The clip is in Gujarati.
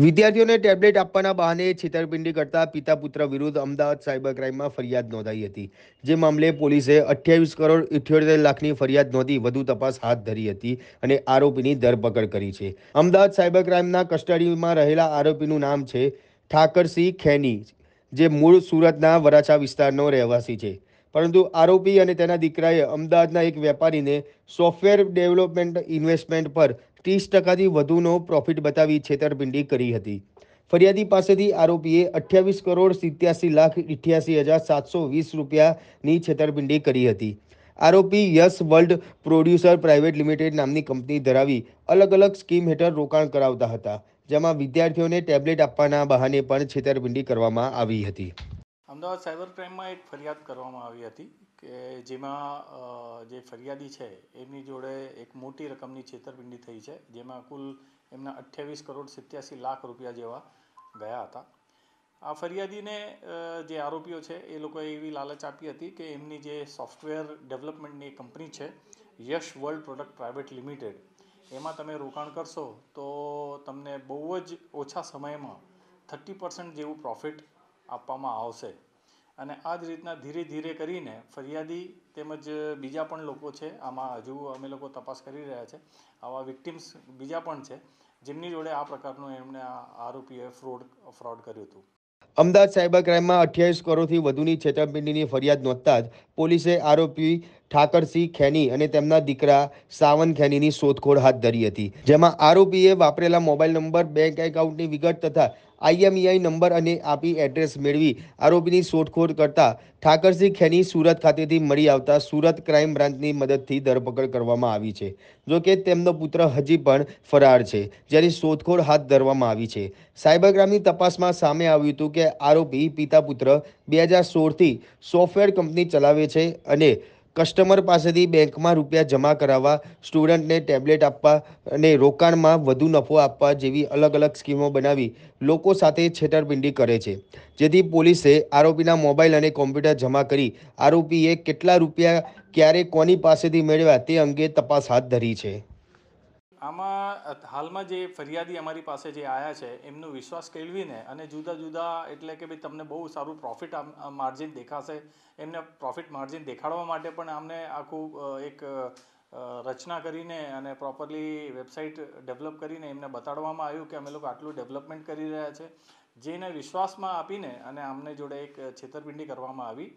વિદ્યાર્થીઓને ટેબ્લેટ આપવાના બહાને છેતરપિંડી કરતા પિતા પુત્ર વિરુદ્ધ અમદાવાદ સાયબર ક્રાઇમમાં ફરિયાદ નોંધાઈ હતી જે મામલે પોલીસે અઠ્યાવીસ કરોડ ઇઠ્યોતેર લાખની ફરિયાદ નોંધી વધુ તપાસ હાથ ધરી હતી અને આરોપીની ધરપકડ કરી છે અમદાવાદ સાયબર ક્રાઇમના કસ્ટડીમાં રહેલા આરોપીનું નામ છે ઠાકરસિંહ ખેની જે મૂળ સુરતના વરાછા વિસ્તારનો રહેવાસી છે પરંતુ આરોપી અને તેના દીકરાએ અમદાવાદના એક વેપારીને સોફ્ટવેર ડેવલપમેન્ટ ઇન્વેસ્ટમેન્ટ પર ત્રીસ ટકાથી વધુનો પ્રોફિટ બતાવી છેતરપિંડી કરી હતી ફરિયાદી પાસેથી આરોપીએ અઠ્યાવીસ કરોડ સિત્યાસી લાખ ઇઠ્યાસી હજાર સાતસો વીસ રૂપિયાની છેતરપિંડી કરી હતી આરોપી Yash world producer private limited નામની કંપની ધરાવી અલગ અલગ સ્કીમ હેઠળ રોકાણ કરાવતા હતા જેમાં વિદ્યાર્થીઓને ટેબ્લેટ આપવાના બહાને પણ છેતરપિંડી કરવામાં આવી હતી અમદાવાદ સાયબર ક્રાઇમમાં એક ફરિયાદ કરવામાં આવી હતી કે જેમાં જે ફરિયાદી છે એમની જોડે એક મોટી રકમની છેતરપિંડી થઈ છે જેમાં કુલ એમના અઠ્યાવીસ કરોડ સિત્યાસી લાખ રૂપિયા જેવા ગયા હતા આ ફરિયાદીને જે આરોપીઓ છે એ લોકોએ એવી લાલચ આપી હતી કે એમની જે સોફ્ટવેર ડેવલપમેન્ટની કંપની છે Yash world product private limited એમાં તમે રોકાણ કરશો તો તમને બહુ જ ઓછા સમયમાં થર્ટી પર્સન્ટ જેવું પ્રોફિટ આપવામાં આવશે અને આ જ રીતના ધીરે ધીરે કરીને ફરિયાદી તેમજ બીજા પણ લોકો છે આમાં હજુ અમે લોકો તપાસ કરી રહ્યા છે આવા વિક્ટિમ્સ બીજા પણ છે જેમની જોડે આ પ્રકારનું એમણે આ આરોપીએ ફ્રોડ ફ્રોડ કર્યું હતું અમદાવાદ સાયબર ક્રાઇમમાં અઠ્યાવીસ કરોડથી વધુની છેતરપિંડીની ફરિયાદ નોંધતા જ પોલીસે આરોપી ઠાકરસિંહ ખેની અને તેમના દીકરા સાવન ખેનીની શોધખોળ હાથ ધરી હતી જેમાં આરોપીએ વાપરેલા મોબાઈલ નંબર બેંક એકાઉન્ટની વિગત તથા આઈએમઈઆઈ નંબર અને આપી એડ્રેસ મેળવી આરોપીની શોધખોળ કરતા ઠાકરસિંહ ખેની સુરત ખાતેથી મળી આવતા સુરત ક્રાઇમ બ્રાન્ચની મદદથી ધરપકડ કરવામાં આવી છે જો કે તેમનો પુત્ર હજી પણ ફરાર છે જેની શોધખોળ હાથ ધરવામાં આવી છે સાયબર ક્રાઇમની તપાસમાં સામે આવ્યું હતું કે આરોપી પિતા પુત્ર બે હજાર સોળથી સોફ્ટવેર કંપની ચલાવે છે અને કસ્ટમર પાસેથી બેંકમાં રૂપિયા જમા કરાવવા સ્ટુડન્ટને ટેબ્લેટ આપવા અને રોકાણમાં વધુ નફો આપવા જેવી અલગ અલગ સ્કીમો બનાવી લોકો સાથે છેતરપિંડી કરે છે જેથી પોલીસે આરોપીના મોબાઈલ અને કોમ્પ્યુટર જમા કરી આરોપીએ કેટલા રૂપિયા ક્યારે કોની પાસેથી મેળવ્યા તે અંગે તપાસ હાથ ધરી છે આમાં હાલમાં જે ફરિયાદી અમારી પાસે જે આવ્યા છે એમનો વિશ્વાસ કેળવીને અને જુદા જુદા એટલે કે ભાઈ તમને બહુ સારું પ્રોફિટ માર્જિન દેખાશે એમને પ્રોફિટ માર્જિન દેખાડવા માટે પણ અમને આખું એક રચના કરીને અને પ્રોપરલી વેબસાઇટ ડેવલપ કરીને એમને બતાડવામાં આવ્યું કે અમે લોકો આટલું ડેવલપમેન્ટ કરી રહ્યા છે જેને વિશ્વાસમાં આપીને અને અમને જોડે એક છેતરપિંડી કરવામાં આવી